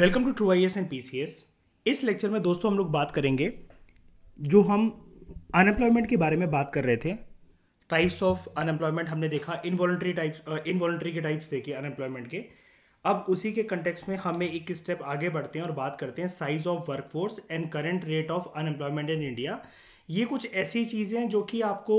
Welcome to true I S and P C S इस lecture में दोस्तों हम लोग बात करेंगे जो हम अनएम्प्लॉयमेंट के बारे में बात कर रहे थे टाइप्स ऑफ अनएम्प्लॉयमेंट हमने देखा इनवॉल्ट्री टाइप्स इनवॉल्ट्री के टाइप्स देखे अनएम्प्लॉयमेंट के अब उसी के कंटेक्स में हमें एक स्टेप आगे बढ़ते हैं और बात करते हैं size of workforce and current rate of unemployment in India ये कुछ ऐसी चीज़ें हैं जो कि आपको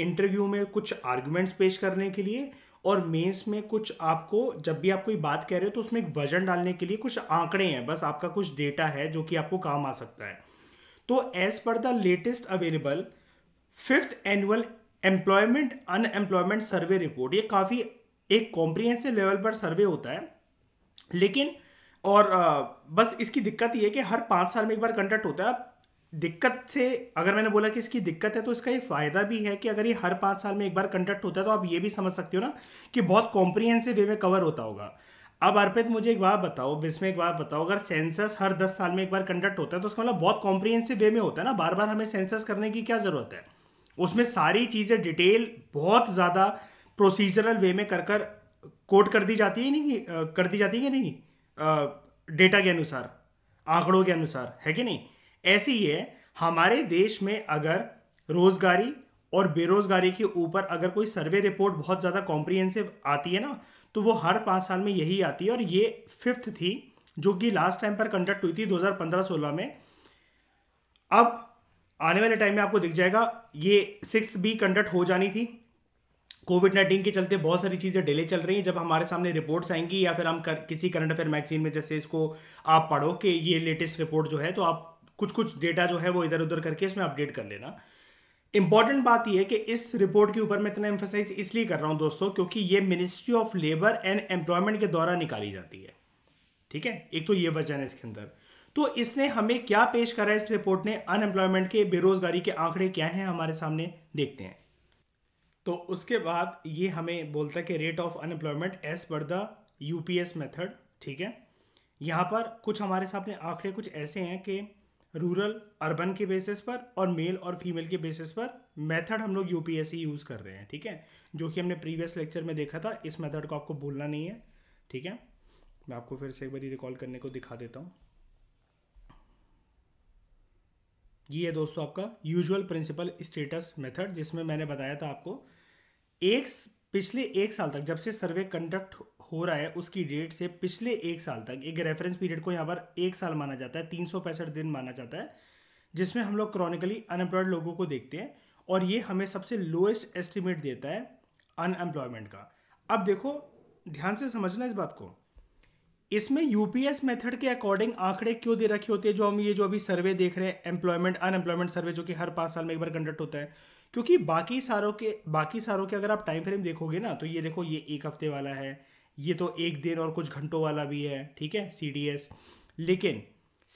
इंटरव्यू में कुछ आर्ग्यूमेंट्स पेश करने के लिए और मेंस में कुछ आपको जब भी आप कोई बात कह रहे हो तो उसमें एक वजन डालने के लिए कुछ आंकड़े हैं बस आपका कुछ डेटा है जो कि आपको काम आ सकता है तो as per the latest available fifth annual employment unemployment survey report ये काफ़ी एक कॉम्प्रिहेंसिव लेवल पर सर्वे होता है लेकिन और बस इसकी दिक्कत ये है कि हर पाँच साल में एक बार कंडक्ट होता है दिक्कत से अगर मैंने बोला कि इसकी दिक्कत है तो इसका ये फ़ायदा भी है कि अगर ये हर पाँच साल में एक बार कंडक्ट होता है तो आप ये भी समझ सकते हो ना कि बहुत कॉम्प्रीहेंसिव वे में कवर होता होगा अब अर्पित मुझे एक बात बताओ इसमें एक बात बताओ अगर सेंसस हर दस साल में एक बार कंडक्ट होता है तो उसका मतलब बहुत कॉम्प्रीहेंसिव वे में होता है ना बार बार हमें सेंसस करने की क्या ज़रूरत है उसमें सारी चीज़ें डिटेल बहुत ज़्यादा प्रोसीजरल वे में कर कर कोट कर दी जाती है नहीं कर दी जाती है कि नहीं डेटा के अनुसार आंकड़ों के अनुसार है कि नहीं ऐसे ही है हमारे देश में अगर रोजगारी और बेरोजगारी के ऊपर अगर कोई सर्वे रिपोर्ट बहुत ज़्यादा कॉम्प्रिहेंसिव आती है ना तो वो हर पाँच साल में यही आती है और ये फिफ्थ थी जो कि लास्ट टाइम पर कंडक्ट हुई थी 2015-16 में अब आने वाले टाइम में आपको दिख जाएगा ये सिक्स भी कंडक्ट हो जानी थी कोविड नाइन्टीन के चलते बहुत सारी चीज़ें डिले चल रही हैं जब हमारे सामने रिपोर्ट्स आएंगी या फिर हम कर, किसी करंट अफेयर मैगजीन में जैसे इसको आप पढ़ो कि ये लेटेस्ट रिपोर्ट जो है तो आप कुछ कुछ डेटा जो है वो इधर उधर करके इसमें अपडेट कर लेना इंपॉर्टेंट बात यह है कि इस रिपोर्ट के ऊपर मैं इतना एम्फोसाइज इसलिए कर रहा हूं दोस्तों क्योंकि ये ministry of labour and employment के द्वारा निकाली जाती है ठीक है एक तो ये वजन है इसके अंदर तो इसने हमें क्या पेश करा है इस रिपोर्ट ने अनएम्प्लॉयमेंट के बेरोजगारी के आंकड़े क्या हैं हमारे सामने देखते हैं तो उसके बाद ये हमें बोलता है कि rate of unemployment as per the UPS method ठीक है यहां पर कुछ हमारे सामने आंकड़े कुछ ऐसे हैं कि रूरल अर्बन के बेसिस पर और मेल और फीमेल के बेसिस पर मेथड हम लोग यूपीएससी यूज़ कर रहे हैं ठीक है जो कि हमने प्रीवियस लेक्चर में देखा था इस मेथड को आपको बोलना नहीं है ठीक है मैं आपको फिर से एक बार रिकॉल करने को दिखा देता हूँ ये है दोस्तों आपका यूजुअल प्रिंसिपल स्टेटस मेथड जिसमें मैंने बताया था आपको एक पिछले एक साल तक जब से सर्वे कंडक्ट हो रहा है उसकी डेट से पिछले एक साल तक एक रेफरेंस पीरियड को यहाँ पर एक साल माना जाता है तीन दिन माना जाता है जिसमें हम लोग क्रॉनिकली अनएम्प्लॉयड लोगों को देखते हैं और ये हमें सबसे लोएस्ट एस्टिमेट देता है अनएम्प्लॉयमेंट का अब देखो ध्यान से समझना इस बात को इसमें यूपीएस मेथड के अकॉर्डिंग आंकड़े क्यों दे रखे होते हैं जो हम ये जो अभी सर्वे देख रहे हैं एम्प्लॉयमेंट अनएम्प्लॉयमेंट सर्वे जो कि हर पाँच साल में एक बार कंडक्ट होता है क्योंकि बाकी सारों के बाकी सारों के अगर आप टाइम फ्रेम देखोगे ना तो ये देखो ये एक हफ्ते वाला है ये तो एक दिन और कुछ घंटों वाला भी है ठीक है सी लेकिन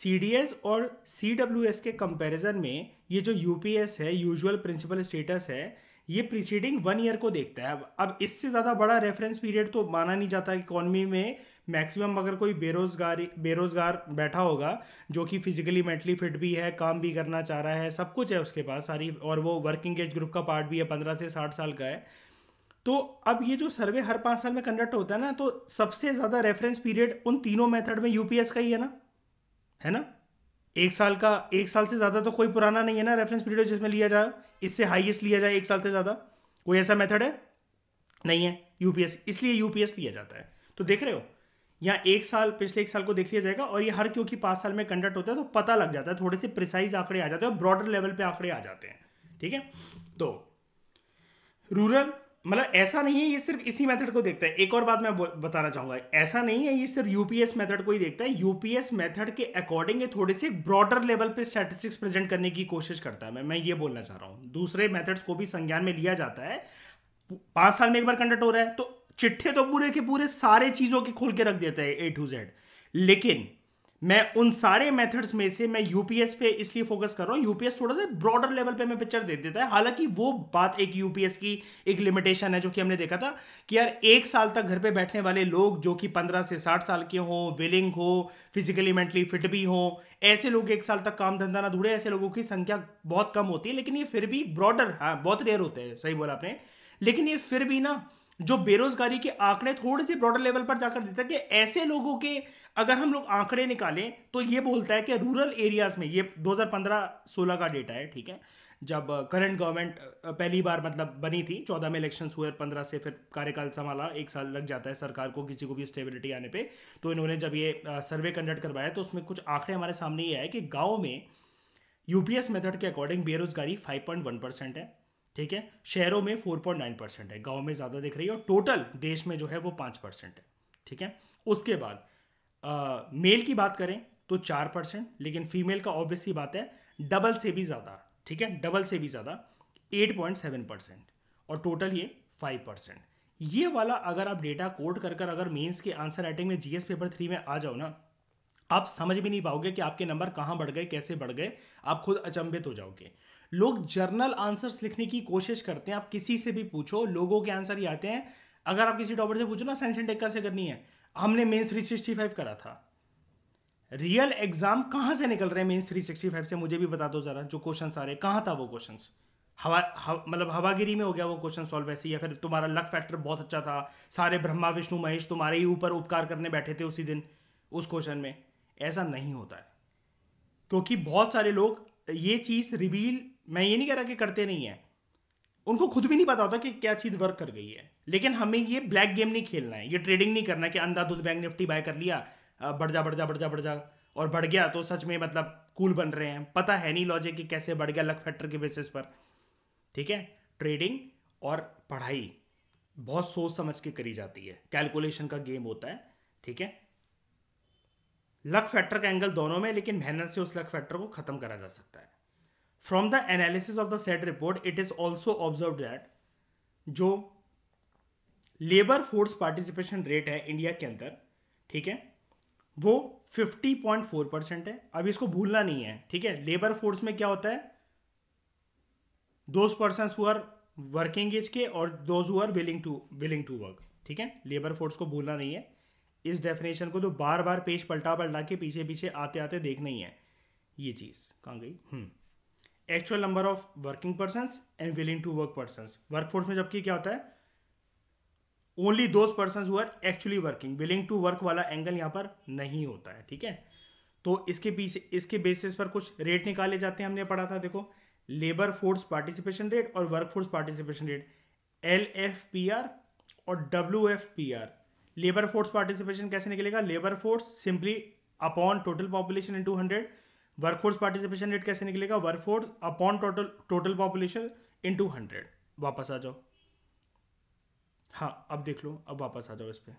सी और सी के कंपेरिजन में ये जो यू है यूजल प्रिंसिपल स्टेटस है ये प्रीसीडिंग वन ईयर को देखता है अब अब इससे ज़्यादा बड़ा रेफरेंस पीरियड तो माना नहीं जाता इकोनॉमी में मैक्सिमम अगर कोई बेरोजगारी बेरोजगार बैठा होगा जो कि फिजिकली मेंटली फिट भी है काम भी करना चाह रहा है सब कुछ है उसके पास सारी और वो वर्किंग एज ग्रुप का पार्ट भी है पंद्रह से साठ साल का है तो अब ये जो सर्वे हर पाँच साल में कंडक्ट होता है ना तो सबसे ज़्यादा रेफरेंस पीरियड उन तीनों मेथड में यूपीएस का ही है ना है ना एक साल का एक साल से ज़्यादा तो कोई पुराना नहीं है ना रेफरेंस पीरियड जिसमें लिया जाए इससे हाईएस्ट लिया जाए एक साल से ज़्यादा कोई ऐसा मेथड है नहीं है यूपीएस इसलिए यूपीएस लिया जाता है तो देख रहे हो यहाँ एक साल पिछले एक साल को देख लिया जाएगा और ये हर क्योंकि पाँच साल में कंडक्ट होता है तो पता लग जाता है थोड़े से प्रिसाइज आंकड़े आ जाते हैं और ब्रॉडर लेवल पे आंकड़े आ जाते हैं ठीक है तो रूरल मतलब ऐसा नहीं है ये सिर्फ इसी मेथड को देखता है एक और बात मैं बताना चाहूंगा ऐसा नहीं है ये सिर्फ यूपीएस मेथड को ही देखता है यूपीएस मेथड के अकॉर्डिंग ये थोड़े से ब्रॉडर लेवल पे स्टैटिस्टिक्स प्रेजेंट करने की कोशिश करता है मैं मैं ये बोलना चाह रहा हूँ दूसरे मेथड्स को भी संज्ञान में लिया जाता है पांच साल में एक बार कंडक्ट हो रहा है तो चिट्ठे तो पूरे के पूरे सारे चीज़ों के खोल के रख देता है ए टू जेड लेकिन मैं उन सारे मेथड्स में से मैं यूपीएस पे इसलिए फोकस कर रहा हूँ यूपीएस थोड़ा सा ब्रॉडर लेवल पे मैं पिक्चर दे देता है हालांकि वो बात एक यूपीएस की एक लिमिटेशन है जो कि हमने देखा था कि यार एक साल तक घर पे बैठने वाले लोग जो कि पंद्रह से साठ साल के हों विलिंग हो फिजिकली मेंटली फिट भी हों ऐसे लोग एक साल तक काम धंधा ना धूड़े ऐसे लोगों की संख्या बहुत कम होती है लेकिन ये फिर भी ब्रॉडर हाँ बहुत रेयर होते हैं सही बोला आपने लेकिन ये फिर भी ना जो बेरोजगारी के आंकड़े थोड़े से ब्रॉडर लेवल पर जाकर देता है कि ऐसे लोगों के अगर हम लोग आंकड़े निकालें तो ये बोलता है कि रूरल एरियाज में ये 2015-16 का डेटा है ठीक है जब करंट uh, गवर्नमेंट uh, पहली बार मतलब बनी थी चौदह में इलेक्शन हुए और पंद्रह से फिर कार्यकाल संभाला एक साल लग जाता है सरकार को किसी को भी स्टेबिलिटी आने पे तो इन्होंने जब ये सर्वे uh, कंडक्ट करवाया तो उसमें कुछ आंकड़े हमारे सामने ये आए कि गाँव में यूपीएस मेथड के अकॉर्डिंग बेरोजगारी वन परसेंट है ठीक है शहरों में 4.9 परसेंट है गाँव में ज़्यादा दिख रही है और टोटल देश में जो है वो पाँच परसेंट है ठीक है उसके बाद मेल की बात करें तो चार परसेंट लेकिन फीमेल का ऑब्वियसली बात है डबल से भी ज़्यादा ठीक है डबल से भी ज़्यादा एट पॉइंट सेवन परसेंट और टोटल ये फाइव परसेंट ये वाला अगर आप डेटा कोड कर कर अगर मेंस के आंसर राइटिंग में जीएस पेपर थ्री में आ जाओ ना आप समझ भी नहीं पाओगे कि आपके नंबर कहाँ बढ़ गए कैसे बढ़ गए आप खुद अचंभित हो जाओगे लोग जर्नल आंसर्स लिखने की कोशिश करते हैं आप किसी से भी पूछो लोगों के आंसर ही आते हैं अगर आप किसी टॉपर से पूछो ना साइंस एंड टेक से करनी है हमने मेंस 365 करा था रियल एग्जाम कहाँ से निकल रहे हैं मेंस 365 से मुझे भी बता दो जरा जो क्वेश्चन आ रहे हैं कहाँ था वो क्वेश्चन हवा हव, मतलब हवागिरी में हो गया वो क्वेश्चन सॉल्व वैसे या फिर तुम्हारा लक फैक्टर बहुत अच्छा था सारे ब्रह्मा विष्णु महेश तुम्हारे ही ऊपर उपकार करने बैठे थे उसी दिन उस क्वेश्चन में ऐसा नहीं होता है क्योंकि बहुत सारे लोग ये चीज़ रिवील मैं ये नहीं कह रहा कि करते नहीं हैं उनको खुद भी नहीं पता होता कि क्या चीज़ वर्क कर गई है लेकिन हमें ये ब्लैक गेम नहीं खेलना है ये ट्रेडिंग नहीं करना है कि अंधाधुंध बैंक निफ्टी बाय कर लिया बढ़ जा बढ़ जा बढ़ जा बढ़ जा और बढ़ गया तो सच में मतलब कूल बन रहे हैं पता है नहीं लॉजिक कि कैसे बढ़ गया लक फैक्टर के बेसिस पर ठीक है ट्रेडिंग और पढ़ाई बहुत सोच समझ के करी जाती है कैलकुलेशन का गेम होता है ठीक है लक फैक्टर का एंगल दोनों में लेकिन मेहनत से उस लक फैक्टर को ख़त्म करा जा सकता है from the analysis of the set report it is also observe that जो लेबर फोर्स पार्टिसिपेशन रेट है इंडिया के अंदर ठीक है वो 50.4 परसेंट है अब इसको भूलना नहीं है ठीक है लेबर फोर्स में क्या होता है those person who are working age के और those who are willing to willing to work ठीक है लेबर फोर्स को भूलना नहीं है इस डेफिनेशन को तो बार बार पेज पलटा पलटा के पीछे पीछे आते आते देखना ही है ये चीज़ कहाँ गई hmm actual number of working person and willing to work person workforce में जबकि क्या होता है only those person who actually working willing to work वाला एंगल यहां पर नहीं होता है ठीक है तो इसके पीछे इसके बेसिस पर कुछ रेट निकाले जाते हैं हमने पढ़ा था देखो लेबर फोर्स पार्टिसिपेशन रेट और work force participation rate L F P R और W F P R labour force participation कैसे निकलेगा labour force simply upon total population into hundred workforce participation rate कैसे निकलेगा workforce upon total total population into hundred वापस आ जाओ हाँ अब देख लो अब वापस आ जाओ इस पर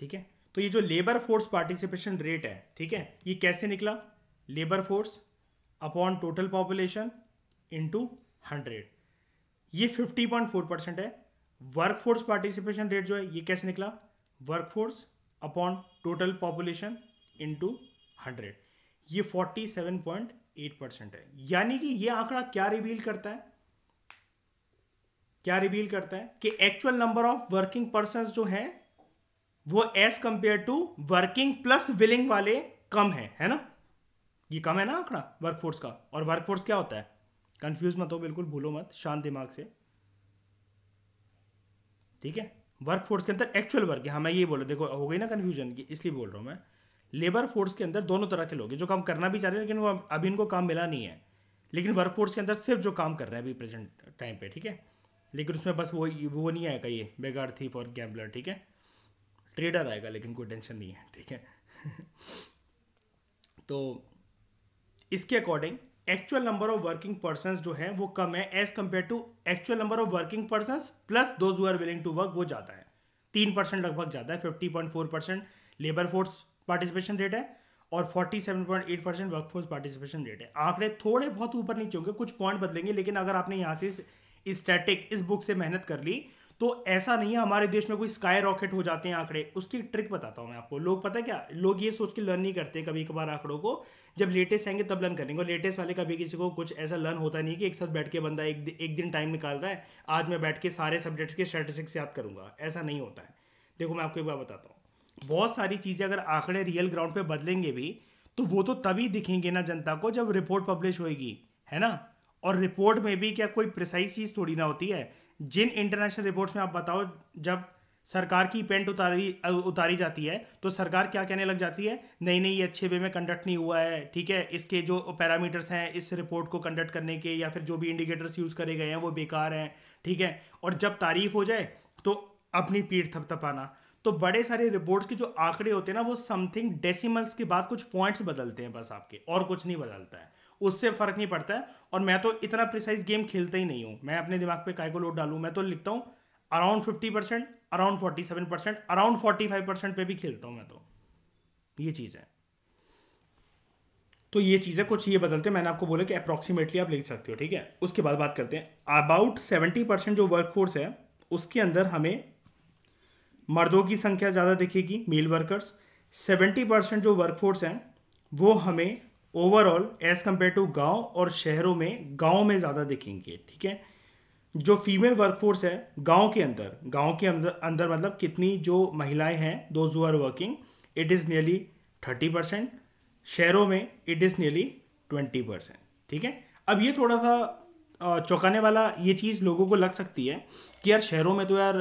ठीक है तो ये जो लेबर फोर्स पार्टिसिपेशन रेट है ठीक है ये कैसे निकला labour force upon total population into hundred ये फिफ्टी पॉइंट फोर परसेंट है वर्क फोर्स पार्टिसिपेशन रेट जो है ये कैसे निकला work force upon total population into hundred ये 47.8 परसेंट है यानी कि ये आंकड़ा क्या रिवील करता है क्या रिवील करता है कि actual number of working person जो हैं वो as compare to working plus willing वाले कम है है ना ये कम है ना आंकड़ा वर्कफोर्स का और वर्कफोर्स क्या होता है कंफ्यूज मत हो बिल्कुल भूलो मत शांत दिमाग से ठीक है वर्कफोर्स के अंदर एक्चुअल वर्क है हाँ मैं ये बोल रहा देखो हो गई ना कंफ्यूजन की इसलिए बोल रहा हूं मैं लेबर फोर्स के अंदर दोनों तरह के लोग हैं जो काम करना भी चाह रहे हैं लेकिन वो अभी इनको काम मिला नहीं है लेकिन वर्क फोर्स के अंदर सिर्फ जो काम कर रहे हैं अभी प्रेजेंट टाइम पे ठीक है लेकिन उसमें बस वो वो नहीं आएगा ये बेगार थी फॉर गैम्बलर ठीक है ट्रेडर आएगा लेकिन कोई टेंशन नहीं है ठीक है तो इसके according actual number of working person जो है वो कम है as compare to actual number of working person plus those are willing to work वो ज़्यादा है तीन परसेंट लगभग ज़्यादा है fifty point four percent labour force participation rate है और 47.8 परसेंट वर्कफोर्स पार्टिसिपेशन रेट है आंकड़े थोड़े बहुत ऊपर नीचे होंगे कुछ पॉइंट बदलेंगे लेकिन अगर आपने यहाँ से स्टैटिक इस बुक से मेहनत कर ली तो ऐसा नहीं है हमारे देश में कोई स्काई रॉकेट हो जाते हैं आंकड़े उसकी ट्रिक बताता हूँ मैं आपको लोग पता है क्या लोग ये सोच के लर्न नहीं करते कभी कभार आंकड़ों को जब लेटेस्ट आएंगे तब लर्न करेंगे और लेटेस्ट वाले कभी किसी को कुछ ऐसा लर्न होता नहीं कि एक साथ बैठ के बंदा एक एक दिन टाइम निकाल रहा है आज मैं बैठ के सारे सब्जेक्ट्स के स्टैटिस्टिक्स याद करूंगा ऐसा नहीं होता है देखो मैं आपको एक बार बताता हूँ बहुत सारी चीज़ें अगर आंकड़े रियल ग्राउंड पे बदलेंगे भी तो वो तो तभी दिखेंगे ना जनता को जब रिपोर्ट पब्लिश होएगी है ना और रिपोर्ट में भी क्या कोई प्रिसाइज चीज़ थोड़ी ना होती है जिन इंटरनेशनल रिपोर्ट्स में आप बताओ जब सरकार की पेंट उतारी उतारी जाती है तो सरकार क्या कहने लग जाती है नहीं नहीं ये अच्छे वे में कंडक्ट नहीं हुआ है ठीक है इसके जो पैरामीटर्स हैं इस रिपोर्ट को कंडक्ट करने के या फिर जो भी इंडिकेटर्स यूज़ करे गए हैं वो बेकार हैं ठीक है और जब तारीफ हो जाए तो अपनी पीठ थपथपाना तो बड़े सारे रिपोर्ट्स के जो आंकड़े होते हैं ना वो समथिंग डेसिमल्स के बाद कुछ पॉइंट्स बदलते हैं बस आपके और कुछ नहीं बदलता है उससे फर्क नहीं पड़ता है और मैं तो इतना प्रिसाइज गेम खेलता ही नहीं हूं मैं अपने दिमाग पे काय को लोड डालू मैं तो लिखता हूं around fifty percent around forty seven percent around forty five percent पे भी खेलता हूं मैं तो ये चीज़ है तो ये चीज़ें कुछ ये बदलते हैं मैंने आपको बोला कि अप्रोक्सीमेटली आप लिख सकते हो ठीक है उसके बाद बात करते हैं अबाउट सेवेंटी परसेंट जो वर्क फोर्स है उसके अंदर हमें मर्दों की संख्या ज़्यादा दिखेगी मेल वर्कर्स सेवेंटी परसेंट जो वर्कफोर्स हैं वो हमें ओवरऑल एज कम्पेयर टू गांव और शहरों में गांव में ज़्यादा दिखेंगे ठीक है जो फीमेल वर्कफोर्स है गांव के अंदर गांव के अंदर अंदर मतलब कितनी जो महिलाएं हैं those who are working it is nearly thirty percent शहरों में it is nearly twenty percent ठीक है अब ये थोड़ा सा चौंकाने वाला ये चीज़ लोगों को लग सकती है कि यार शहरों में तो यार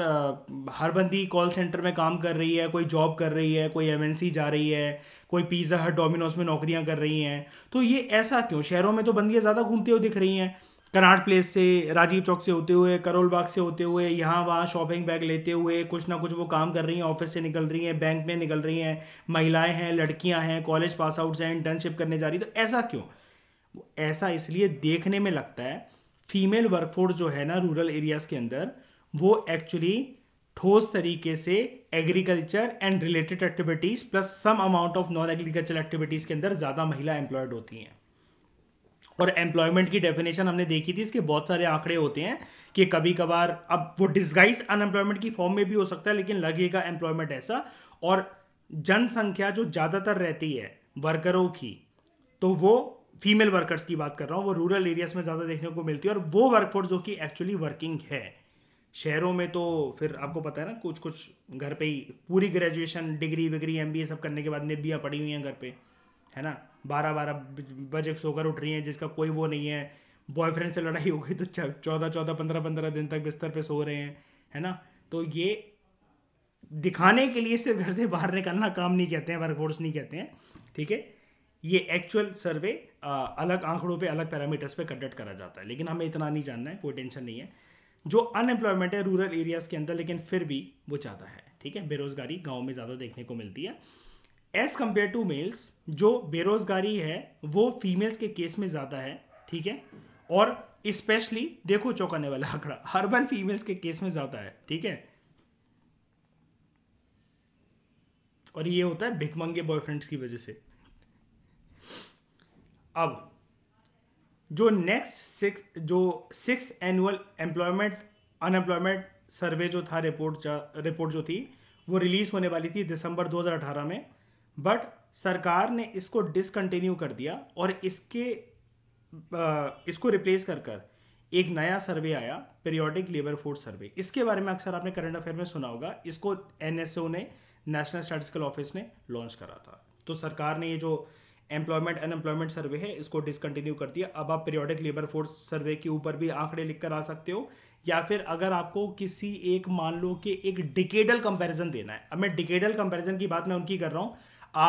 हर बंदी कॉल सेंटर में काम कर रही है कोई जॉब कर रही है कोई एमएनसी जा रही है कोई पिज़्ज़ा हट डोमिनोज में नौकरियां कर रही हैं तो ये ऐसा क्यों शहरों में तो बंदियाँ ज़्यादा घूमते हुए दिख रही हैं कनाट प्लेस से राजीव चौक से होते हुए करोल बाग से होते हुए यहाँ वहाँ शॉपिंग बैग लेते हुए कुछ ना कुछ वो काम कर रही हैं ऑफिस से निकल रही हैं बैंक में निकल रही हैं महिलाएं हैं लड़कियां हैं कॉलेज पास आउट्स हैं इंटर्नशिप करने जा रही तो ऐसा क्यों ऐसा इसलिए देखने में लगता है फीमेल वर्कफोर्स जो है ना रूरल एरियाज़ के अंदर वो एक्चुअली ठोस तरीके से agriculture and related activities plus some amount of non agriculture activities के अंदर ज़्यादा महिला एम्प्लॉयड होती हैं और एम्प्लॉयमेंट की डेफिनेशन हमने देखी थी इसके बहुत सारे आंकड़े होते हैं कि कभी कभार अब वो डिस्गाइज अनएम्प्लॉयमेंट की फॉर्म में भी हो सकता है लेकिन लगेगा एम्प्लॉयमेंट ऐसा और जनसंख्या जो ज़्यादातर रहती है वर्करों की तो वो फीमेल वर्कर्स की बात कर रहा हूँ वो रूरल एरियाज़ में ज़्यादा देखने को मिलती है और वो वर्कफोर्स जो कि एक्चुअली वर्किंग है शहरों में तो फिर आपको पता है ना कुछ कुछ घर पे ही पूरी ग्रेजुएशन डिग्री विग्री एम सब करने के बाद निबियाँ पड़ी हुई हैं घर पे है ना बारह बारह बजे सोकर उठ रही हैं जिसका कोई वो नहीं है बॉयफ्रेंड से लड़ाई हो गई तो चौदह चौदह पंद्रह पंद्रह दिन तक बिस्तर पे सो रहे हैं है ना तो ये दिखाने के लिए सिर्फ घर से बाहर निकलना काम नहीं कहते हैं वर्कफोर्स नहीं कहते हैं ठीक है ये एक्चुअल सर्वे अलग आंकड़ों पे अलग पैरामीटर्स पे कंडक्ट करा जाता है लेकिन हमें इतना नहीं जानना है कोई टेंशन नहीं है जो अनएम्प्लॉयमेंट है रूरल एरियाज़ के अंदर लेकिन फिर भी वो ज़्यादा है ठीक है बेरोज़गारी गाँव में ज़्यादा देखने को मिलती है एज़ कम्पेयर टू मेल्स जो बेरोज़गारी है वो फीमेल्स के केस में ज़्यादा है ठीक है और स्पेशली देखो चौंकाने वाला आंकड़ा अर्बन फीमेल्स के केस में ज़्यादा है ठीक है और ये होता है भिकमंगे बॉयफ्रेंड्स की वजह से अब जो नेक्स्ट सिक्स जो six annual employment unemployment survey जो था रिपोर्ट रिपोर्ट जो थी वो रिलीज़ होने वाली थी दिसंबर 2018 में बट सरकार ने इसको डिसकंटिन्यू कर दिया और इसके इसको रिप्लेस कर कर एक नया सर्वे आया पीरियोडिक लेबर फोर्स सर्वे इसके बारे में अक्सर आपने करंट अफेयर में सुना होगा इसको एन ने नेशनल स्टैटिस्टिकल ऑफिस ने लॉन्च करा था तो सरकार ने ये जो एम्प्लॉयमेंट अनएम्प्लॉयमेंट सर्वे है इसको डिसकंटिन्यू कर दिया अब आप पीरियोडिक लेबर फोर्स सर्वे के ऊपर भी आंकड़े लिख आ सकते हो या फिर अगर आपको किसी एक मान लो कि एक डिकेडल कंपैरिजन देना है अब मैं डिकेडल कंपैरिजन की बात मैं उनकी कर रहा हूँ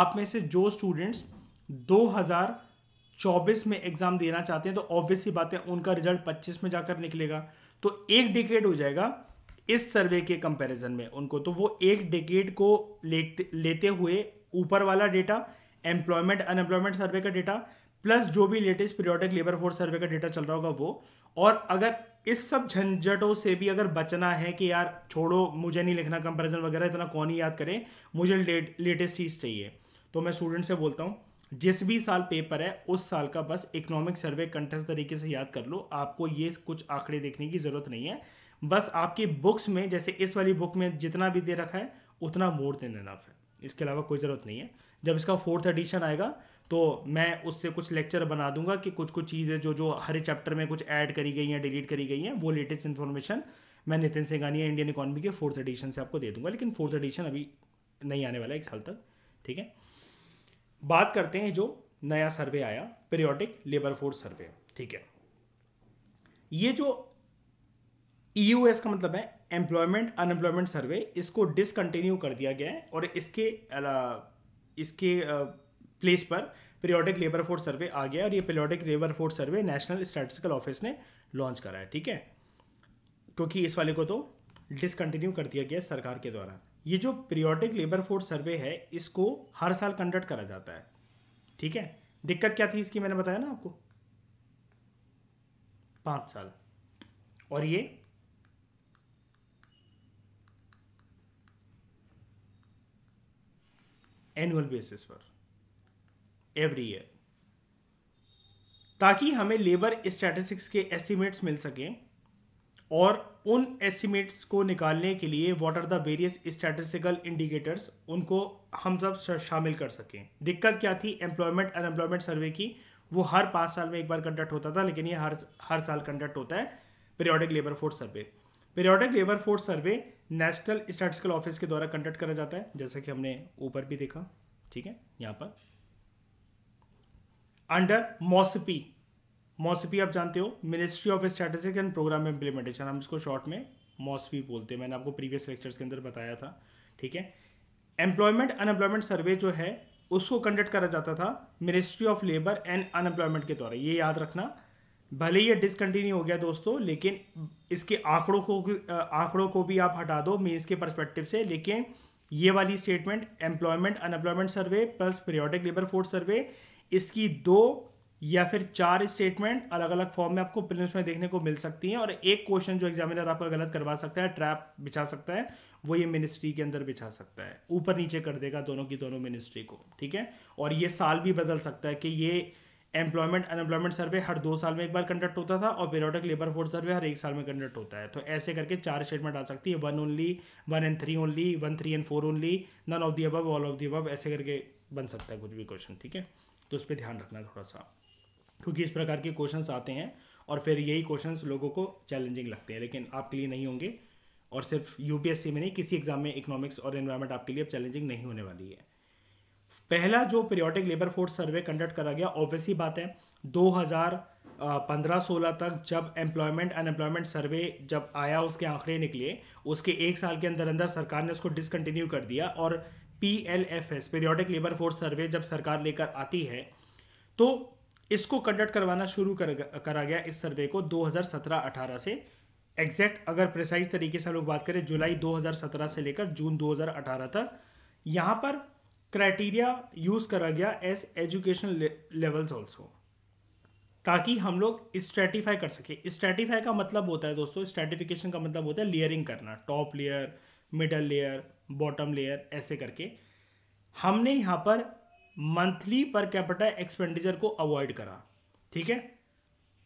आप में से जो स्टूडेंट्स 2024 में एग्ज़ाम देना चाहते हैं तो ऑब्वियसली बात है उनका रिजल्ट 25 में जाकर निकलेगा तो एक डिकेड हो जाएगा इस सर्वे के कंपैरिजन में उनको तो वो एक डिकेड को लेते लेते हुए ऊपर वाला डेटा एम्प्लॉयमेंट अनएम्प्लॉयमेंट सर्वे का डेटा प्लस जो भी latest periodic labour force survey का डेटा चल रहा होगा वो और अगर इस सब झंझटों से भी अगर बचना है कि यार छोड़ो मुझे नहीं लिखना कंपेरिजन वगैरह इतना कौन ही याद करे मुझे लेट, लेटेस्ट चीज़ चाहिए तो मैं स्टूडेंट से बोलता हूँ जिस भी साल पेपर है उस साल का बस इकोनॉमिक सर्वे कंटेस्ट तरीके से याद कर लो आपको ये कुछ आंकड़े देखने की ज़रूरत नहीं है बस आपकी बुक्स में जैसे इस वाली बुक में जितना भी दे रखा है उतना मोर देन एनफ है इसके अलावा कोई ज़रूरत नहीं है जब इसका फोर्थ एडिशन आएगा तो मैं उससे कुछ लेक्चर बना दूंगा कि कुछ कुछ चीज़ें जो जो हर चैप्टर में कुछ ऐड करी गई हैं डिलीट करी गई हैं वो लेटेस्ट इन्फॉर्मेशन मैं नितिन सिंघानिया इंडियन इकोनॉमी के फोर्थ एडिशन से आपको दे दूंगा लेकिन फोर्थ एडिशन अभी नहीं आने वाला है एक साल तक ठीक है बात करते हैं जो नया सर्वे आया पेरियोटिक लेबर फोर्स सर्वे ठीक है ये जो ई e का मतलब है एम्प्लॉयमेंट अनएम्प्लॉयमेंट सर्वे इसको डिसकंटिन्यू कर दिया गया है और इसके इसके प्लेस पर पीरियोडिक लेबर फोर्स सर्वे आ गया और ये periodic labour force survey national statistical office ने लॉन्च करा है ठीक है क्योंकि इस वाले को तो डिसकंटिन्यू कर दिया गया है सरकार के द्वारा ये जो पीरियोडिक लेबर फोर्स सर्वे है इसको हर साल कंडक्ट करा जाता है ठीक है दिक्कत क्या थी इसकी मैंने बताया ना आपको पाँच साल और ये एनुअल बेसिस पर एवरी ईयर ताकि हमें लेबर स्टैटिस्टिक्स के एस्टिमेट्स मिल सकें और उन एस्टिमेट्स को निकालने के लिए what are the various statistical indicators उनको हम सब शामिल कर सकें दिक्कत क्या थी एम्प्लॉयमेंट अनएम्प्लॉयमेंट सर्वे की वो हर पाँच साल में एक बार कंडक्ट होता था लेकिन ये हर हर साल कंडक्ट होता है periodic labour force survey periodic labour force survey national statistical office के द्वारा कंडक्ट करा जाता है जैसा कि हमने ऊपर भी देखा ठीक है यहाँ पर अंडर मौसपी मौसपी आप जानते हो ministry of statistic and programme implementation हम इसको शॉर्ट में मौसपी बोलते हैं मैंने आपको प्रीवियस लेक्चर्स के अंदर बताया था ठीक है एम्प्लॉयमेंट अनएम्प्लॉयमेंट सर्वे जो है उसको कंडक्ट करा जाता था ministry of labour and unemployment के द्वारा ये याद रखना भले ही ये डिसकंटिन्यू हो गया दोस्तों लेकिन इसके आंकड़ों को आंकड़ों को भी आप हटा दो मीन्स के परस्पेक्टिव से लेकिन ये वाली statement employment unemployment survey plus periodic labour force survey इसकी दो या फिर चार स्टेटमेंट अलग अलग फॉर्म में आपको प्रिलिम्स में देखने को मिल सकती हैं और एक क्वेश्चन जो एग्जामिनर आपका गलत करवा सकता है ट्रैप बिछा सकता है वो ये मिनिस्ट्री के अंदर बिछा सकता है ऊपर नीचे कर देगा दोनों की दोनों मिनिस्ट्री को ठीक है और ये साल भी बदल सकता है कि ये एम्प्लॉयमेंट अनएम्प्लॉयमेंट सर्वे हर दो साल में एक बार कंडक्ट होता था और पीरियोडिक लेबर फोर्स सर्वे हर एक साल में कंडक्ट होता है तो ऐसे करके चार स्टेटमेंट आ सकती है one only one and three only one three and four only none of the above all of the above ऐसे करके बन सकता है कुछ भी क्वेश्चन ठीक है तो उस पर ध्यान रखना थोड़ा सा क्योंकि इस प्रकार के क्वेश्चन आते हैं और फिर यही क्वेश्चन लोगों को चैलेंजिंग लगते हैं लेकिन आपके लिए नहीं होंगे और सिर्फ यूपीएससी में नहीं किसी एग्जाम में इकोनॉमिक्स और एनवायरनमेंट आपके लिए अब चैलेंजिंग नहीं होने वाली है पहला जो periodic labour force survey conduct करा गया ऑब्वियसली बात है 2015-16 तक जब एम्प्लॉयमेंट अनएम्प्लॉयमेंट सर्वे जब आया उसके आंकड़े निकले उसके एक साल के अंदर अंदर सरकार ने उसको डिसकंटिन्यू कर दिया और P L F S periodic labour force survey जब सरकार लेकर आती है तो इसको कंडक्ट करवाना शुरू कर करा गया इस सर्वे को 2017-18 से एग्जैक्ट अगर प्रिसाइज तरीके से हम लोग बात करें जुलाई 2017 से लेकर जून 2018 तक यहाँ पर क्राइटेरिया यूज़ करा गया एज एजुकेशन लेवल्स ऑल्सो ताकि हम लोग स्ट्रेटिफाई कर सके स्ट्रेटिफाई का मतलब होता है दोस्तों स्ट्रेटिफिकेशन का मतलब होता है लेयरिंग करना top layer middle layer bottom layer ऐसे करके हमने यहाँ पर मंथली पर कैपिटल एक्सपेंडिचर को अवॉइड करा ठीक है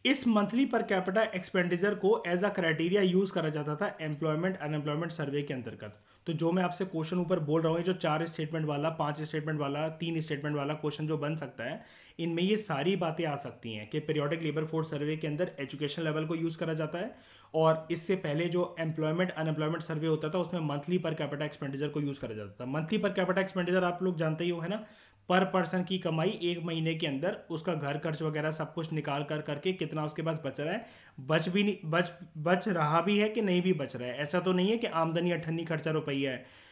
इस मंथली पर कैपिटा एक्सपेंडिचर को एज अ क्राइटेरिया यूज करा जाता था एम्प्लॉयमेंट अनएम्प्लॉयमेंट सर्वे के अंतर्गत तो जो मैं आपसे क्वेश्चन ऊपर बोल रहा हूँ जो चार स्टेटमेंट वाला पांच स्टेटमेंट वाला तीन स्टेटमेंट वाला क्वेश्चन जो बन सकता है इनमें ये सारी बातें आ सकती हैं कि पीरियोडिक लेबर फोर्स सर्वे के अंदर एजुकेशन लेवल को यूज़ करा जाता है और इससे पहले जो एम्प्लॉयमेंट अनएम्प्लॉयमेंट सर्वे होता था उसमें मंथली पर कैपिटा एक्सपेंडिचर को यूज़ करा जाता था मंथली पर कैपिटा एक्सपेंडिचर आप लोग जानते ही हो है ना पर पर्सन की कमाई एक महीने के अंदर उसका घर खर्च वगैरह सब कुछ निकाल कर करके कितना उसके पास बच रहा है बच भी नहीं बच बच रहा भी है कि नहीं भी बच रहा है ऐसा तो नहीं है कि आमदनी अठन्नी खर्चा रुपया है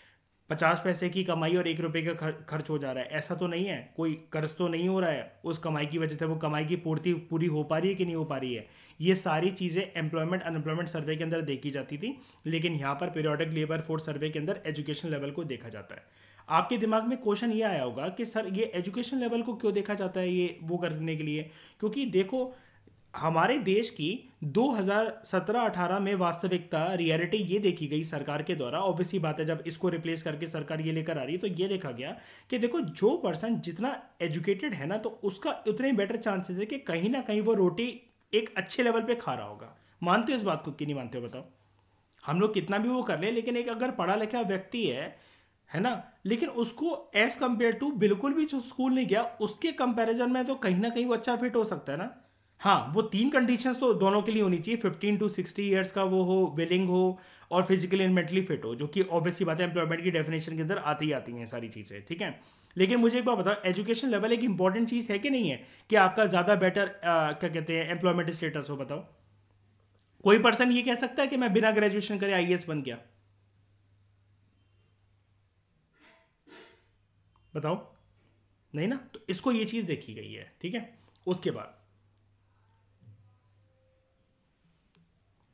पचास पैसे की कमाई और एक रुपये का खर्च हो जा रहा है ऐसा तो नहीं है कोई कर्ज तो नहीं हो रहा है उस कमाई की वजह से वो कमाई की पूर्ति पूरी हो पा रही है कि नहीं हो पा रही है ये सारी चीज़ें एम्प्लॉयमेंट अनएम्प्लॉयमेंट सर्वे के अंदर देखी जाती थी लेकिन यहाँ पर पीरियोडिक लेबर फोर्स सर्वे के अंदर एजुकेशन लेवल को देखा जाता है आपके दिमाग में क्वेश्चन ये आया होगा कि सर ये एजुकेशन लेवल को क्यों देखा जाता है ये वो करने के लिए क्योंकि देखो हमारे देश की 2017-18 में वास्तविकता रियलिटी ये देखी गई सरकार के द्वारा ऑब्वियसली बात है जब इसको रिप्लेस करके सरकार ये लेकर आ रही है तो ये देखा गया कि देखो जो पर्सन जितना एजुकेटेड है ना तो उसका उतने बेटर चांसेस है कि कहीं ना कहीं वो रोटी एक अच्छे लेवल पे खा रहा होगा मानते हो इस बात को कि नहीं मानते हो बताओ हम लोग कितना भी वो कर लें लेकिन एक अगर पढ़ा लिखा व्यक्ति है है ना लेकिन उसको एज कंपेयर टू बिल्कुल भी जो स्कूल नहीं गया उसके कंपैरिजन में तो कहीं ना कहीं वो अच्छा फिट हो सकता है ना हाँ वो तीन कंडीशन तो दोनों के लिए होनी चाहिए फिफ्टीन टू सिक्सटी ईयर्स का वो हो विलिंग हो और फिजिकली एंड मेंटली फिट हो जो कि ऑब्वियसली बात है एम्प्लॉयमेंट की डेफिनेशन के अंदर आती ही आती हैं सारी चीज़ें ठीक है लेकिन मुझे एक बात बताओ एजुकेशन लेवल एक इंपॉर्टेंट चीज़ है कि नहीं है कि आपका ज़्यादा बेटर क्या कहते हैं एम्प्लॉयमेंट स्टेटस हो बताओ कोई पर्सन ये कह सकता है कि मैं बिना ग्रेजुएशन करे आई बन गया बताओ नहीं ना तो इसको ये चीज देखी गई है ठीक है उसके बाद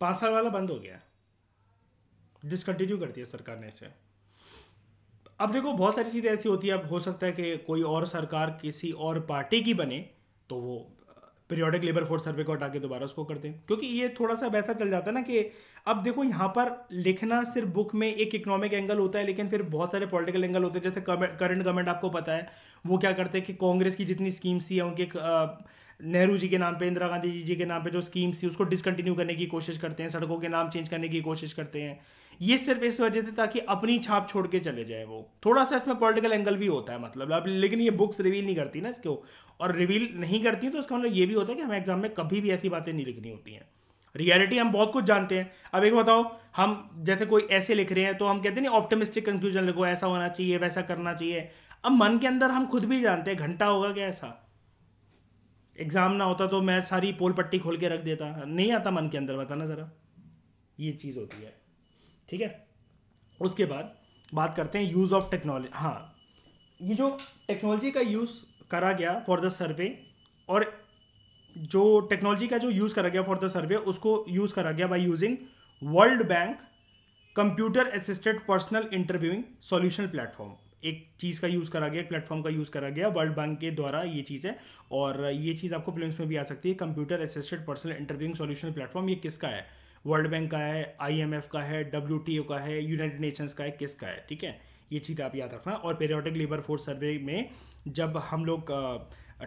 पासर वाला बंद हो गया डिसकंटिन्यू करती है सरकार ने इसे अब देखो बहुत सारी चीज़ें ऐसी होती है अब हो सकता है कि कोई और सरकार किसी और पार्टी की बने तो वो पीरियोडिक लेबर फोर्स सर्वे को हटा के दोबारा उसको करते हैं क्योंकि ये थोड़ा सा वैसा चल जाता है ना कि अब देखो यहाँ पर लिखना सिर्फ बुक में एक इकोनॉमिक एंगल होता है लेकिन फिर बहुत सारे पॉलिटिकल एंगल होते हैं जैसे करंट गवर्नमेंट आपको पता है वो क्या करते हैं कि कांग्रेस की जितनी स्कीम्स थी उनके नेहरू जी के नाम पे इंदिरा गांधी जी के नाम पे जो स्कीम्स थी उसको डिसकंटिन्यू करने की कोशिश करते हैं सड़कों के नाम चेंज करने की कोशिश करते हैं ये सिर्फ इस वजह से ताकि अपनी छाप छोड़ के चले जाए वो थोड़ा सा इसमें पॉलिटिकल एंगल भी होता है मतलब लेकिन ये बुक्स रिवील नहीं करती ना इसको और रिवील नहीं करती तो उसका मतलब ये भी होता है कि हमें एग्जाम में कभी भी ऐसी बातें नहीं लिखनी होती हैं रियलिटी हम बहुत कुछ जानते हैं अब एक बताओ हम जैसे कोई ऐसे लिख रहे हैं तो हम कहते हैं ऑप्टिमिस्टिक कंक्लूजन लिखो ऐसा होना चाहिए वैसा करना चाहिए अब मन के अंदर हम खुद भी जानते हैं घंटा होगा क्या ऐसा एग्ज़ाम ना होता तो मैं सारी पोल पट्टी खोल के रख देता नहीं आता मन के अंदर बताना ज़रा ये चीज़ होती है ठीक है उसके बाद बात करते हैं यूज़ ऑफ टेक्नोलॉजी हाँ ये जो टेक्नोलॉजी का यूज़ करा गया फॉर द सर्वे और जो टेक्नोलॉजी का जो यूज़ करा गया फॉर द सर्वे उसको यूज़ करा गया by using World Bank computer assisted personal interviewing solution platform एक चीज़ का यूज़ करा गया एक प्लेटफॉर्म का यूज़ करा गया वर्ल्ड बैंक के द्वारा ये चीज़ है और ये चीज़ आपको प्लेम्स में भी आ सकती है computer assisted personal interviewing solution platform ये किसका है वर्ल्ड बैंक का है आईएमएफ का है डब्ल्यू का है यूनाइटेड नेशंस का है किसका है ठीक है ये चीज़ आप याद रखना और पेरियोटिक लेबर फोर्स सर्वे में जब हम लोग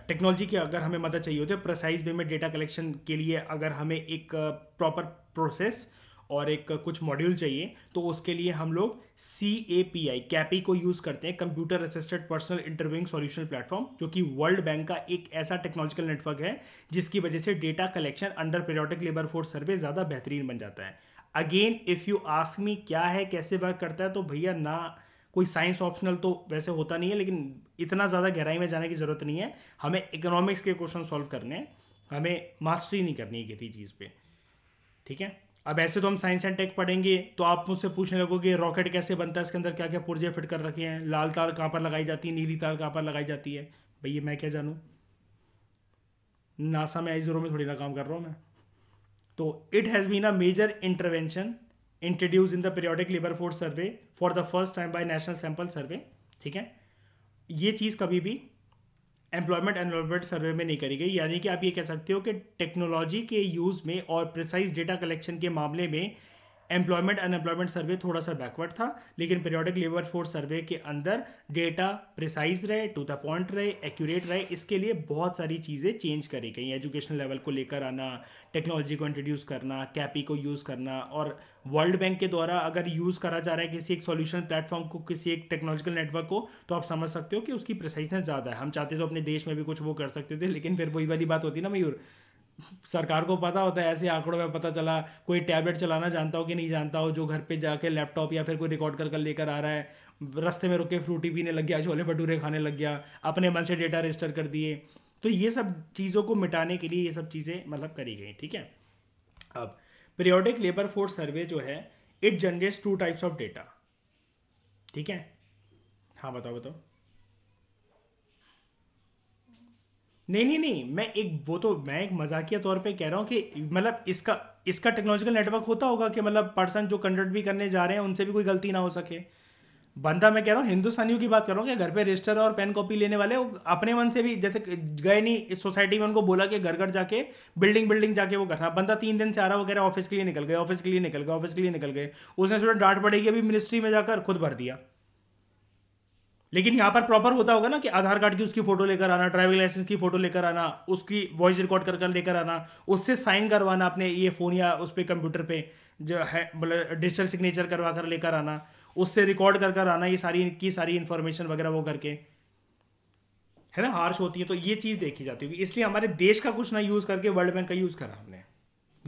टेक्नोलॉजी की अगर हमें मदद चाहिए होती है प्रसाइज वे में डेटा कलेक्शन के लिए अगर हमें एक प्रॉपर प्रोसेस और एक कुछ मॉड्यूल चाहिए तो उसके लिए हम लोग सी ए पी आई कैपी को यूज़ करते हैं computer assisted personal interviewing solution platform जो कि वर्ल्ड बैंक का एक ऐसा टेक्नोलॉजिकल नेटवर्क है जिसकी वजह से data collection under periodic labour force survey ज़्यादा बेहतरीन बन जाता है again if you ask me क्या है कैसे वर्क करता है तो भैया ना कोई साइंस ऑप्शनल तो वैसे होता नहीं है लेकिन इतना ज़्यादा गहराई में जाने की ज़रूरत नहीं है हमें इकोनॉमिक्स के क्वेश्चन सॉल्व करने हैं हमें मास्टरी नहीं करनी है किसी चीज़ पे ठीक है अब ऐसे तो हम साइंस एंड टेक पढ़ेंगे तो आप मुझसे पूछने लगोगे रॉकेट कैसे बनता है इसके अंदर क्या क्या पुर्जे फिट कर रखे हैं लाल तार कहाँ पर लगाई जाती है नीली तार कहाँ पर लगाई जाती है भैया मैं क्या जानूँ नासा में आईजीरो में थोड़ी ना काम कर रहा हूँ मैं तो it has been a major intervention introduce in the periodic labour force survey for the first time by national sample survey ठीक है ये चीज़ कभी भी एम्प्लॉयमेंट एनरोलमेंट सर्वे में नहीं करी गई यानी कि आप ये कह सकते हो कि टेक्नोलॉजी के यूज़ में और प्रिसाइज डेटा कलेक्शन के मामले में एम्प्लॉयमेंट अनएम्प्लॉयमेंट सर्वे थोड़ा सा बैकवर्ड था लेकिन पीरियोडिक लेबर फोर्स सर्वे के अंदर डेटा प्रिसाइज रहे टू द पॉइंट रहे एक्यूरेट रहे इसके लिए बहुत सारी चीज़ें चेंज करी गई एजुकेशनल लेवल को लेकर आना टेक्नोलॉजी को इंट्रोड्यूस करना कैपी को यूज़ करना और वर्ल्ड बैंक के द्वारा अगर यूज़ करा जा रहा है किसी एक सोल्यूशन प्लेटफॉर्म को किसी एक टेक्नोलॉजिकल नेटवर्क को तो आप समझ सकते हो कि उसकी प्रिसाइजनेस ज़्यादा है हम चाहते तो अपने देश में भी कुछ वो कर सकते थे लेकिन फिर वही वाली बात होती ना मयूर सरकार को पता होता है ऐसे आंकड़ों में पता चला कोई टैबलेट चलाना जानता हो कि नहीं जानता हो जो घर पे जाके लैपटॉप या फिर कोई रिकॉर्ड कर कर लेकर आ रहा है रास्ते में रुक के फ्रूटी पीने लग गया छोले भटूरे खाने लग गया अपने मन से डेटा रजिस्टर कर दिए तो ये सब चीज़ों को मिटाने के लिए ये सब चीज़ें मतलब करी गई ठीक है अब पीरियोडिक लेबर फोर्स सर्वे जो है it generates two types of data ठीक है हाँ बताओ बताओ नहीं नहीं नहीं मैं एक वो तो मैं एक मजाकिया तौर पे कह रहा हूँ कि मतलब इसका इसका टेक्नोलॉजिकल नेटवर्क होता होगा कि मतलब पर्सन जो कंडक्ट भी करने जा रहे हैं उनसे भी कोई गलती ना हो सके बंदा मैं कह रहा हूँ हिंदुस्तानियों की बात कर रहा हूँ कि घर पे रजिस्टर और पेन कॉपी लेने वाले अपने मन से भी जैसे गए नहीं सोसाइटी में उनको बोला कि घर घर जाके बिल्डिंग बिल्डिंग जाके वो करना हाँ, बंदा तीन दिन से आ रहा वगैरह ऑफिस के लिए निकल गए ऑफिस के लिए निकल गए ऑफिस के लिए निकल गए उसने सोचा डांट पड़ेगी अभी मिनिस्ट्री में जाकर खुद भर दिया लेकिन यहाँ पर प्रॉपर होता होगा ना कि आधार कार्ड की उसकी फोटो लेकर आना ड्राइविंग लाइसेंस की फोटो लेकर आना उसकी वॉइस रिकॉर्ड कर कर लेकर आना उससे साइन करवाना अपने ये फ़ोन या उस पर कंप्यूटर पे जो है डिजिटल मतलब सिग्नेचर करवा कर लेकर आना उससे रिकॉर्ड कर कर आना ये सारी की सारी इन्फॉर्मेशन वगैरह वो करके है ना हार्श होती है तो ये चीज़ देखी जाती होगी इसलिए हमारे देश का कुछ ना यूज़ करके वर्ल्ड बैंक का यूज़ करा हमने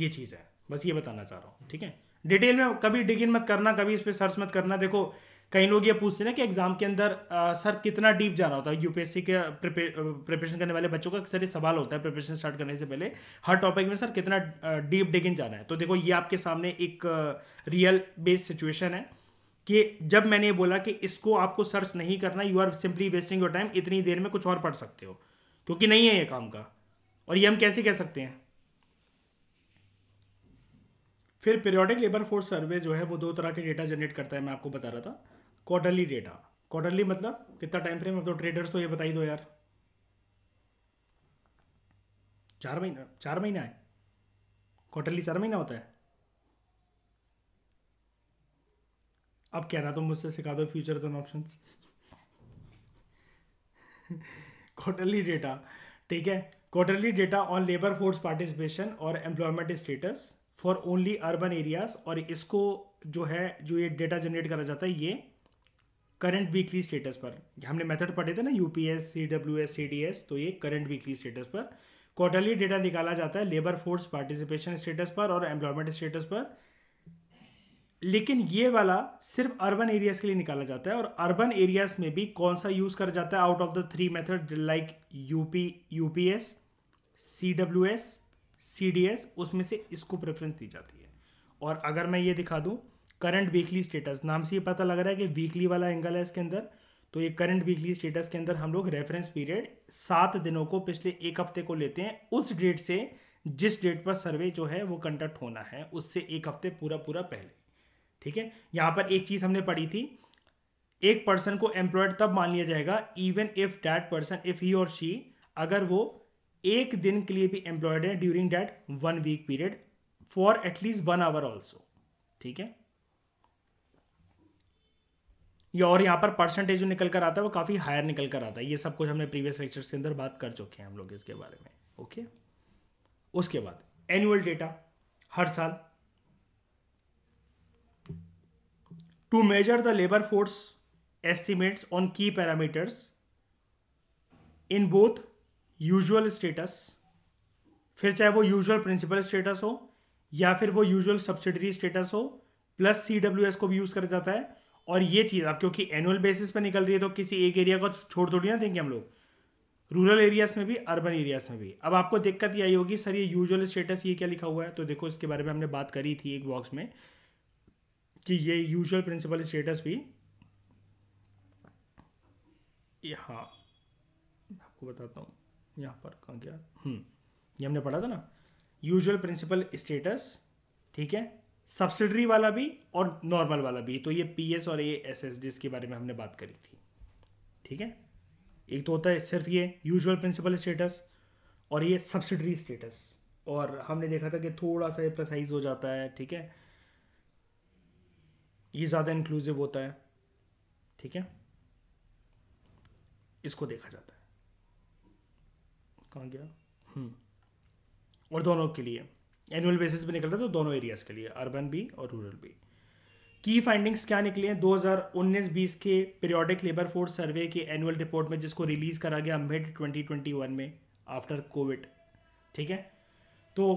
ये चीज़ है बस ये बताना चाह रहा हूँ ठीक है डिटेल में कभी डिग इन मत करना कभी इस पर सर्च मत करना देखो कई लोग ये पूछते हैं ना कि एग्ज़ाम के अंदर आ, सर कितना डीप जाना होता है यूपीएससी के प्रिपरेशन करने वाले बच्चों का अक्सर ये सवाल होता है प्रिपरेशन स्टार्ट करने से पहले हर टॉपिक में सर कितना डीप डिगिन जाना है तो देखो ये आपके सामने एक रियल बेस्ड सिचुएशन है कि जब मैंने ये बोला कि इसको आपको सर्च नहीं करना you are simply wasting your time इतनी देर में कुछ और पढ़ सकते हो क्योंकि नहीं है ये काम का और ये हम कैसे कह सकते हैं फिर पीरियोडिक लेबर फोर्स सर्वे जो है वो दो तरह के डेटा जनरेट करता है मैं आपको बता रहा था क्वार्टरली डेटा क्वार्टरली मतलब कितना टाइम फ्रेम मतलब ट्रेडर्स तो ये बताई दो यार चार महीना चार महीना है क्वार्टरली चार महीना होता है अब कह रहा तो मुझसे सिखा दो future on option quarterly data ठीक है quarterly data on labour force participation और employment status for only urban areas और इसको जो है जो ये डेटा जनरेट करा जाता है ये करंट वीकली स्टेटस पर हमने मेथड पढ़े थे ना UPS C W S C D S तो ये करंट वीकली स्टेटस पर क्वार्टरली डेटा निकाला जाता है लेबर फोर्स पार्टिसिपेशन स्टेटस पर और एम्प्लॉयमेंट स्टेटस पर लेकिन ये वाला सिर्फ अर्बन एरियाज के लिए निकाला जाता है और अर्बन एरियाज में भी कौन सा यूज कर जाता है out of the three method like UP UPS C W S C D S उसमें से इसको प्रेफरेंस दी जाती है और अगर मैं ये दिखा दूं करंट वीकली स्टेटस नाम से ये पता लग रहा है कि वीकली वाला एंगल है इसके अंदर तो ये करंट वीकली स्टेटस के अंदर हम लोग रेफरेंस पीरियड सात दिनों को पिछले एक हफ्ते को लेते हैं उस डेट से जिस डेट पर सर्वे जो है वो कंडक्ट होना है उससे एक हफ्ते पूरा पूरा पहले ठीक है यहाँ पर एक चीज़ हमने पढ़ी थी एक पर्सन को एम्प्लॉयड तब मान लिया जाएगा even if that person if he और शी अगर वो एक दिन के लिए भी एम्प्लॉयड है during that one week period for at least one hour also ठीक है और यहाँ पर परसेंटेज जो निकल कर आता है वो काफ़ी हायर निकल कर आता है ये सब कुछ हमने प्रीवियस लेक्चर्स के अंदर बात कर चुके हैं हम लोग इसके बारे में ओके उसके बाद एनुअल डेटा हर साल to measure the labour force estimates on key parameters in both usual status फिर चाहे वो यूजुअल प्रिंसिपल स्टेटस हो या फिर वो यूजुअल सब्सिडरी स्टेटस हो प्लस सी डब्ल्यू एस को भी यूज़ कर जाता है और ये चीज़ अब क्योंकि एनुअल बेसिस पे निकल रही है तो किसी एक एरिया को छोड़ थोड़ी ना देंगे हम लोग रूरल एरियाज़ में भी अर्बन एरियाज़ में भी अब आपको दिक्कत ये आई होगी सर ये यूजुअल स्टेटस ये क्या लिखा हुआ है तो देखो इसके बारे में हमने बात करी थी एक बॉक्स में कि ये यूजुअल प्रिंसिपल स्टेटस भी यहाँ आपको बताता हूँ यहाँ पर कहाँ क्या हम्म, ये हमने पढ़ा था ना यूजुअल प्रिंसिपल स्टेटस ठीक है सब्सिडरी वाला भी और नॉर्मल वाला भी तो ये पी एस और ये एस एस डी इसके बारे में हमने बात करी थी ठीक है एक तो होता है सिर्फ ये यूजुअल प्रिंसिपल स्टेटस और ये सब्सिडरी स्टेटस और हमने देखा था कि थोड़ा सा ये प्रसाइज हो जाता है ठीक है ये ज़्यादा इंक्लूसिव होता है ठीक है इसको देखा जाता है कहाँ गया हम्म। और दोनों के लिए एनुअल बेसिस पे निकल रहा था तो दोनों एरियाज़ के लिए अर्बन भी और रूरल भी की फाइंडिंग्स क्या निकले हैं 2019-20 के पीरियोडिक लेबर फोर्स सर्वे के एनुअल रिपोर्ट में जिसको रिलीज़ करा गया मिड 2021 में आफ्टर कोविड ठीक है तो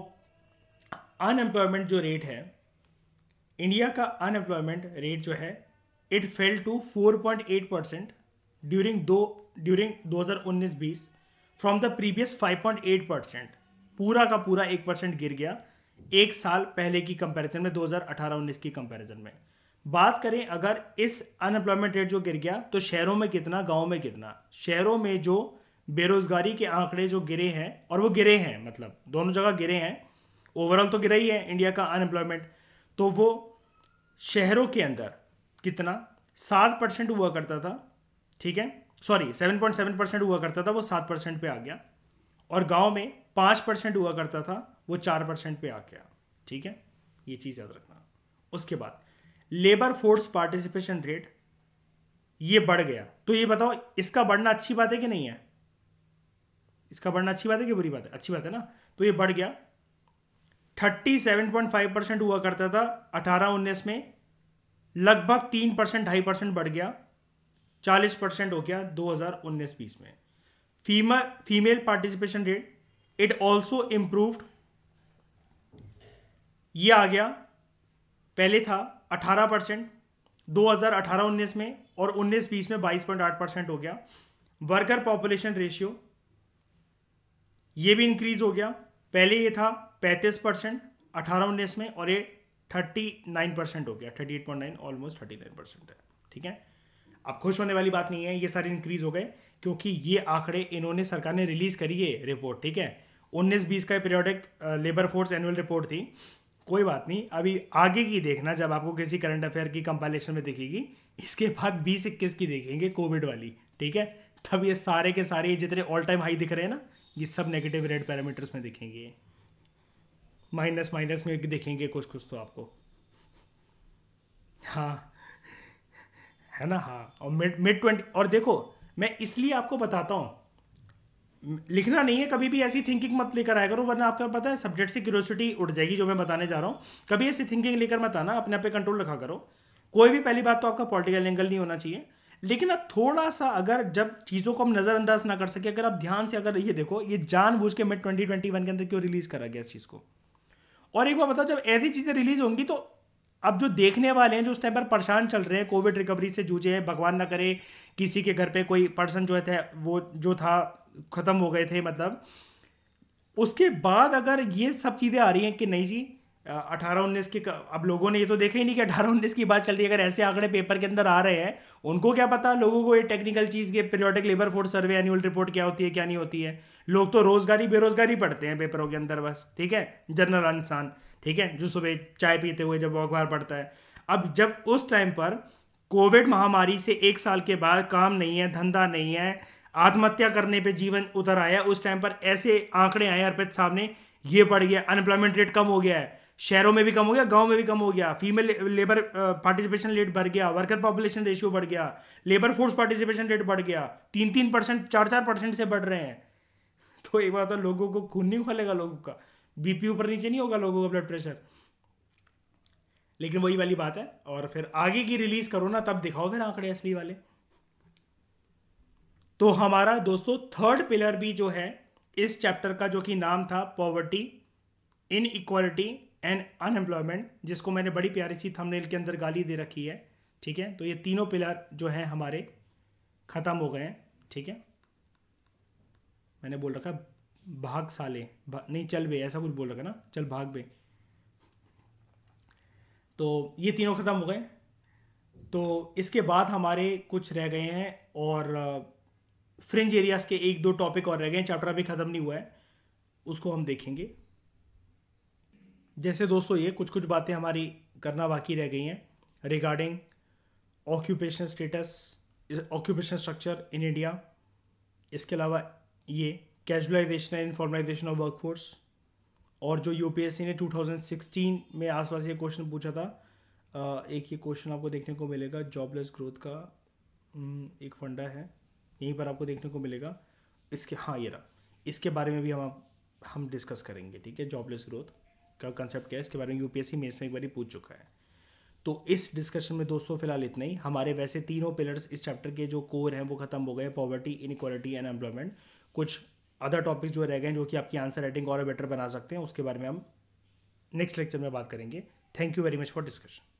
अनएम्प्लॉयमेंट जो रेट है इंडिया का अनएम्प्लॉयमेंट रेट जो है it fell to 4.8 percent during दो during 2019-20 from the previous 5.8 percent पूरा का पूरा एक परसेंट गिर गया एक साल पहले की कंपैरिजन में 2018-19 की कंपैरिजन में बात करें अगर इस अनएम्प्लॉयमेंट रेट जो गिर गया तो शहरों में कितना गाँव में कितना शहरों में जो बेरोजगारी के आंकड़े जो गिरे हैं और वो गिरे हैं मतलब दोनों जगह गिरे हैं ओवरऑल तो गिरा ही है इंडिया का अनएम्प्लॉयमेंट तो वो शहरों के अंदर कितना सात परसेंट हुआ करता था ठीक है sorry seven point seven percent हुआ करता था वो सात परसेंट पर आ गया और गांव में पांच परसेंट हुआ करता था वो चार परसेंट पे आ गया ठीक है ये चीज़ याद रखना उसके बाद लेबर फोर्स पार्टिसिपेशन रेट ये बढ़ गया तो ये बताओ इसका बढ़ना अच्छी बात है कि नहीं है इसका बढ़ना अच्छी बात है कि बुरी बात है अच्छी बात है ना तो ये बढ़ गया 37.5 परसेंट हुआ करता था अठारह उन्नीस में लगभग तीन परसेंट ढाई परसेंट बढ़ गया चालीस परसेंट हो गया 2019-20 में female female participation rate it also improved ये आ गया पहले था 18 परसेंट दो हज़ार अठारह उन्नीस में और उन्नीस बीस में बाईस पॉइंट आठ परसेंट हो गया वर्कर पॉपुलेशन रेशियो ये भी इंक्रीज हो गया पहले ये था पैंतीस परसेंट अठारह उन्नीस में और ये थर्टी नाइन परसेंट हो गया thirty eight point nine almost thirty nine percent है ठीक है अब खुश होने वाली बात नहीं है ये सारे इंक्रीज हो गए क्योंकि ये आंकड़े इन्होंने सरकार ने रिलीज करी है रिपोर्ट ठीक है उन्नीस बीस का periodic labour force annual report थी कोई बात नहीं अभी आगे की देखना जब आपको किसी करंट अफेयर की कंपाइलेशन में दिखेगी इसके बाद बीस इक्कीस की देखेंगे कोविड वाली ठीक है तब ये सारे के सारे जितने ऑल टाइम हाई दिख रहे हैं ना ये सब नेगेटिव रेड पैरामीटर्स में दिखेंगे माइनस माइनस में देखेंगे कुछ कुछ तो आपको हाँ है ना हाँ और मिड मिड ट्वेंटी और देखो मैं इसलिए आपको बताता हूँ लिखना नहीं है कभी भी ऐसी थिंकिंग मत लेकर आया करो वरना आपका पता है सब्जेक्ट से क्यूरोसिटी उठ जाएगी जो मैं बताने जा रहा हूँ कभी ऐसी थिंकिंग लेकर मत आना अपने आप पे कंट्रोल रखा करो कोई भी पहली बात तो आपका पॉलिटिकल एंगल नहीं होना चाहिए लेकिन अब थोड़ा सा अगर जब चीज़ों को हम नज़रअंदाज ना कर सके अगर आप ध्यान से अगर ये देखो ये बूझ के मैं ट्वेंटी ट्वेंटी वन के अंदर क्यों रिलीज़ करा गया इस चीज़ को और एक बार बताओ जब ऐसी चीज़ें रिलीज़ होंगी तो अब जो देखने वाले हैं जो उस टाइम पर परेशान चल रहे हैं कोविड रिकवरी से जूझे हैं भगवान ना करे किसी के घर पे कोई पर्सन जो है वो जो था ख़त्म हो गए थे मतलब उसके बाद अगर ये सब चीज़ें आ रही हैं कि नहीं जी अठारह उन्नीस के अब लोगों ने ये तो देखा ही नहीं कि अठारह उन्नीस की बात चल रही है अगर ऐसे आंकड़े पेपर के अंदर आ रहे हैं उनको क्या पता लोगों को ये टेक्निकल चीज़ के periodic labour force survey annual report क्या होती है क्या नहीं होती है लोग तो रोजगारी बेरोजगारी पढ़ते हैं पेपरों के अंदर बस ठीक है जनरल इंसान ठीक है जो सुबह चाय पीते हुए जब अखबार पढ़ता है अब जब उस टाइम पर कोविड महामारी से एक साल के बाद काम नहीं है धंधा नहीं है आत्महत्या करने पे जीवन उतर आया उस टाइम पर ऐसे आंकड़े आए अर्पित सामने ये बढ़ गया अनएम्प्लॉयमेंट रेट कम हो गया है शहरों में भी कम हो गया गांव में भी कम हो गया फीमेल लेबर पार्टिसिपेशन रेट बढ़ गया वर्कर पॉपुलेशन रेशियो बढ़ गया लेबर फोर्स पार्टिसिपेशन रेट बढ़ गया तीन तीन परसेंट चार चार परसेंट से बढ़ रहे हैं तो एक बात तो लोगों को खून नहीं खोलेगा लोगों का बीपी ऊपर नीचे नहीं होगा लोगों का ब्लड प्रेशर लेकिन वही वाली बात है और फिर आगे की रिलीज करो ना तब दिखाओ फिर आंकड़े असली वाले तो हमारा दोस्तों थर्ड पिलर भी जो है इस चैप्टर का जो कि नाम था poverty inequality and unemployment जिसको मैंने बड़ी प्यारी सी थंबनेल के अंदर गाली दे रखी है ठीक है तो ये तीनों पिलर जो हैं हमारे ख़त्म हो गए हैं ठीक है मैंने बोल रखा भाग साले भा, नहीं चल बे ऐसा कुछ बोल रखा ना चल भाग बे तो ये तीनों ख़त्म हो गए तो इसके बाद हमारे कुछ रह गए हैं और फ्रेंज एरियाज के एक दो टॉपिक और रह गए चैप्टर अभी ख़त्म नहीं हुआ है उसको हम देखेंगे जैसे दोस्तों ये कुछ कुछ बातें हमारी करना बाकी रह गई हैं regarding occupation status occupation structure in India इसके अलावा ये casualisation and informalisation of workforce और जो यूपीएससी ने 2016 में आसपास ये क्वेश्चन पूछा था एक ये क्वेश्चन आपको देखने को मिलेगा जॉबलेस ग्रोथ का हम्म, एक फंडा है यहीं पर आपको देखने को मिलेगा इसके हाँ ये रहा इसके बारे में भी हम हम डिस्कस करेंगे ठीक है जॉबलेस ग्रोथ का कंसेप्ट क्या है इसके बारे में यूपीएससी मेंस में एक बार पूछ चुका है तो इस डिस्कशन में दोस्तों फिलहाल इतना ही हमारे वैसे तीनों पिलर्स इस चैप्टर के जो कोर हैं वो खत्म हो गए पॉवर्टी इनक्वालिटी एंड एम्प्लॉयमेंट कुछ अदर टॉपिक जो रह गए हैं जो कि आपकी आंसर राइटिंग और बेटर बना सकते हैं उसके बारे में हम नेक्स्ट लेक्चर में बात करेंगे thank you very much for discussion